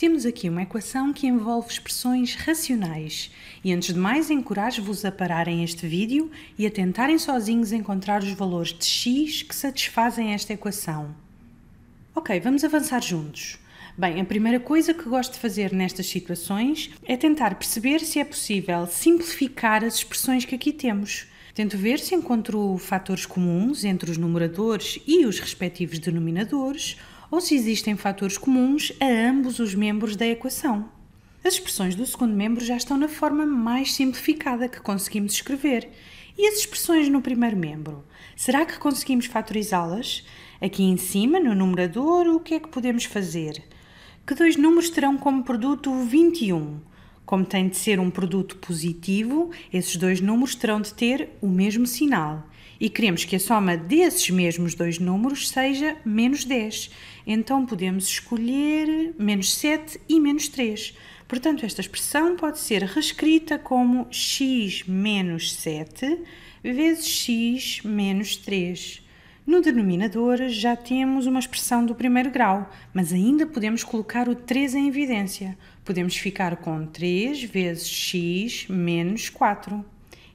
Temos aqui uma equação que envolve expressões racionais e antes de mais encorajo-vos a pararem este vídeo e a tentarem sozinhos encontrar os valores de x que satisfazem esta equação. Ok, vamos avançar juntos. Bem, a primeira coisa que gosto de fazer nestas situações é tentar perceber se é possível simplificar as expressões que aqui temos. Tento ver se encontro fatores comuns entre os numeradores e os respectivos denominadores ou se existem fatores comuns a ambos os membros da equação. As expressões do segundo membro já estão na forma mais simplificada que conseguimos escrever. E as expressões no primeiro membro? Será que conseguimos fatorizá-las? Aqui em cima, no numerador, o que é que podemos fazer? Que dois números terão como produto 21? Como tem de ser um produto positivo, esses dois números terão de ter o mesmo sinal e queremos que a soma desses mesmos dois números seja menos 10. Então podemos escolher menos 7 e menos 3. Portanto, esta expressão pode ser reescrita como x menos 7 vezes x menos 3. No denominador já temos uma expressão do primeiro grau, mas ainda podemos colocar o 3 em evidência. Podemos ficar com 3 vezes x menos 4.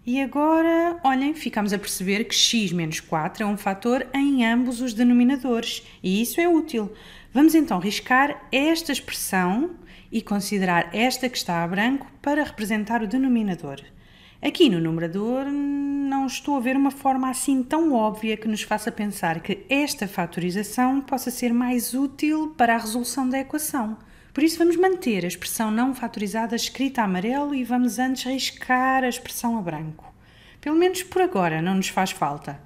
E agora, olhem, ficamos a perceber que x menos 4 é um fator em ambos os denominadores e isso é útil. Vamos então riscar esta expressão e considerar esta que está a branco para representar o denominador. Aqui no numerador não estou a ver uma forma assim tão óbvia que nos faça pensar que esta fatorização possa ser mais útil para a resolução da equação. Por isso, vamos manter a expressão não fatorizada escrita a amarelo e vamos antes riscar a expressão a branco. Pelo menos por agora não nos faz falta.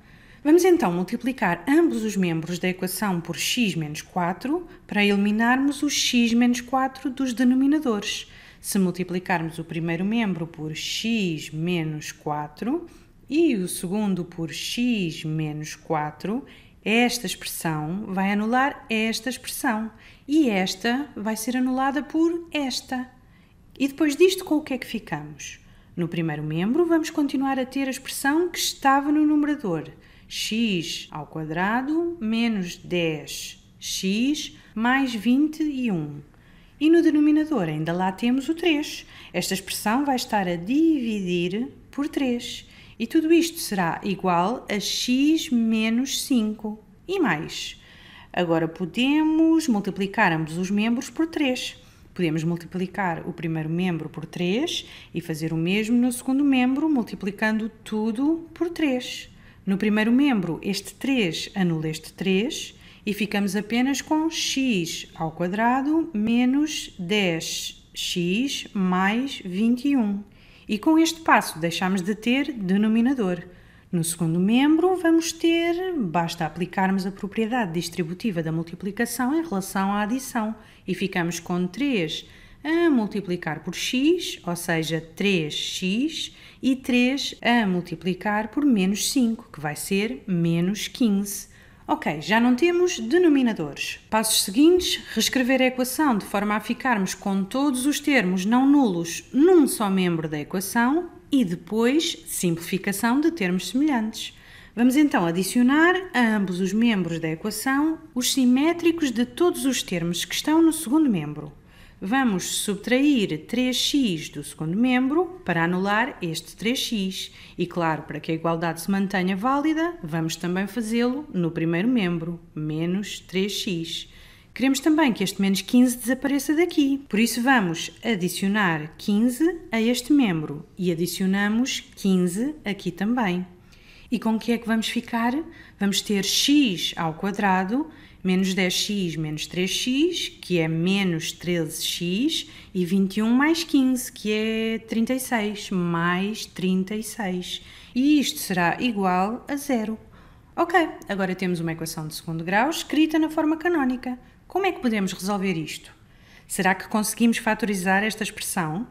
Vamos então multiplicar ambos os membros da equação por x menos 4 para eliminarmos o x menos 4 dos denominadores. Se multiplicarmos o primeiro membro por x menos 4 e o segundo por x menos 4, esta expressão vai anular esta expressão e esta vai ser anulada por esta. E depois disto, com o que é que ficamos? No primeiro membro, vamos continuar a ter a expressão que estava no numerador: x ao quadrado menos 10x mais 21. E no denominador ainda lá temos o 3. Esta expressão vai estar a dividir por 3. E tudo isto será igual a x menos 5 e mais. Agora podemos multiplicar ambos os membros por 3. Podemos multiplicar o primeiro membro por 3 e fazer o mesmo no segundo membro, multiplicando tudo por 3. No primeiro membro, este 3 anula este 3 e ficamos apenas com x ao quadrado menos 10x mais 21. E com este passo deixamos de ter denominador. No segundo membro, vamos ter, basta aplicarmos a propriedade distributiva da multiplicação em relação à adição e ficamos com 3 a multiplicar por x, ou seja, 3x, e 3 a multiplicar por menos 5, que vai ser menos 15. Ok, já não temos denominadores. Passos seguintes: reescrever a equação de forma a ficarmos com todos os termos não nulos num só membro da equação e depois simplificação de termos semelhantes. Vamos então adicionar a ambos os membros da equação os simétricos de todos os termos que estão no segundo membro. Vamos subtrair 3x do segundo membro para anular este 3x. E claro, para que a igualdade se mantenha válida, vamos também fazê-lo no primeiro membro, menos 3x. Queremos também que este menos 15 desapareça daqui. Por isso, vamos adicionar 15 a este membro e adicionamos 15 aqui também. E com que é que vamos ficar? Vamos ter x ao quadrado menos 10x menos 3x, que é menos 13x, e 21 mais 15, que é 36, mais 36. E isto será igual a zero. Ok, agora temos uma equação de segundo grau escrita na forma canónica. Como é que podemos resolver isto? Será que conseguimos fatorizar esta expressão?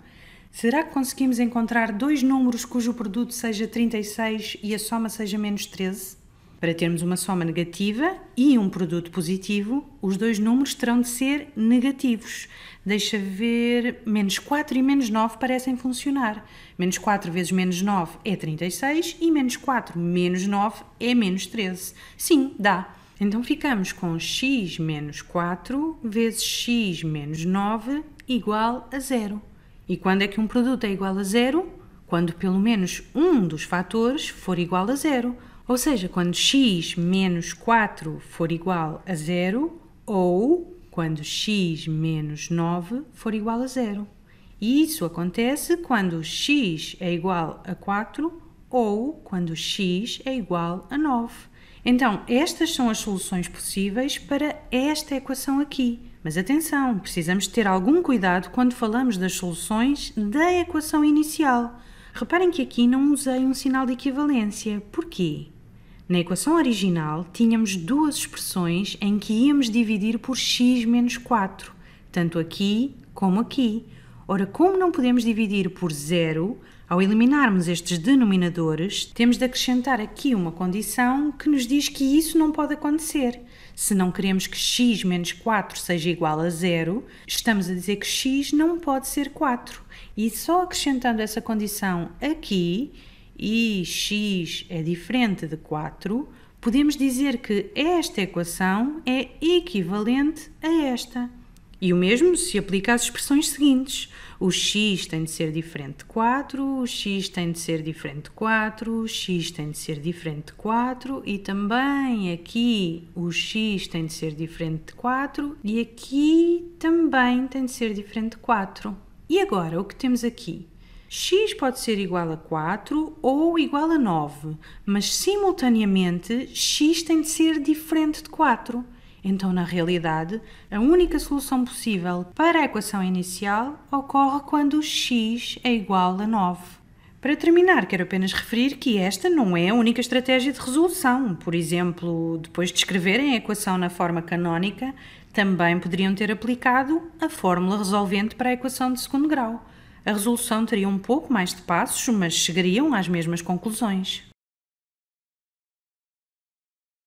Será que conseguimos encontrar dois números cujo produto seja 36 e a soma seja menos 13? Para termos uma soma negativa e um produto positivo, os dois números terão de ser negativos. Deixa ver, menos 4 e menos 9 parecem funcionar. Menos 4 vezes menos 9 é 36 e menos 4 menos 9 é menos 13. Sim, dá. Então ficamos com x menos 4 vezes x menos 9 igual a zero. E quando é que um produto é igual a zero? Quando pelo menos um dos fatores for igual a zero. Ou seja, quando x menos 4 for igual a zero ou quando x menos 9 for igual a zero. E isso acontece quando x é igual a 4 ou quando x é igual a 9. Então, estas são as soluções possíveis para esta equação aqui. Mas atenção, precisamos ter algum cuidado quando falamos das soluções da equação inicial. Reparem que aqui não usei um sinal de equivalência. Porquê? Na equação original, tínhamos duas expressões em que íamos dividir por x menos 4, tanto aqui como aqui. Ora, como não podemos dividir por zero, ao eliminarmos estes denominadores, temos de acrescentar aqui uma condição que nos diz que isso não pode acontecer. Se não queremos que x menos 4 seja igual a zero, estamos a dizer que x não pode ser 4. E só acrescentando essa condição aqui e x é diferente de 4, podemos dizer que esta equação é equivalente a esta. E o mesmo se aplica às expressões seguintes. O x tem de ser diferente de 4, o x tem de ser diferente de 4, o x tem de ser diferente de 4 e também aqui o x tem de ser diferente de 4 e aqui também tem de ser diferente de 4. E agora o que temos aqui? x pode ser igual a 4 ou igual a 9, mas simultaneamente x tem de ser diferente de 4. Então, na realidade, a única solução possível para a equação inicial ocorre quando x é igual a 9. Para terminar, quero apenas referir que esta não é a única estratégia de resolução. Por exemplo, depois de escreverem a equação na forma canónica, também poderiam ter aplicado a fórmula resolvente para a equação de segundo grau a resolução teria um pouco mais de passos, mas chegariam às mesmas conclusões.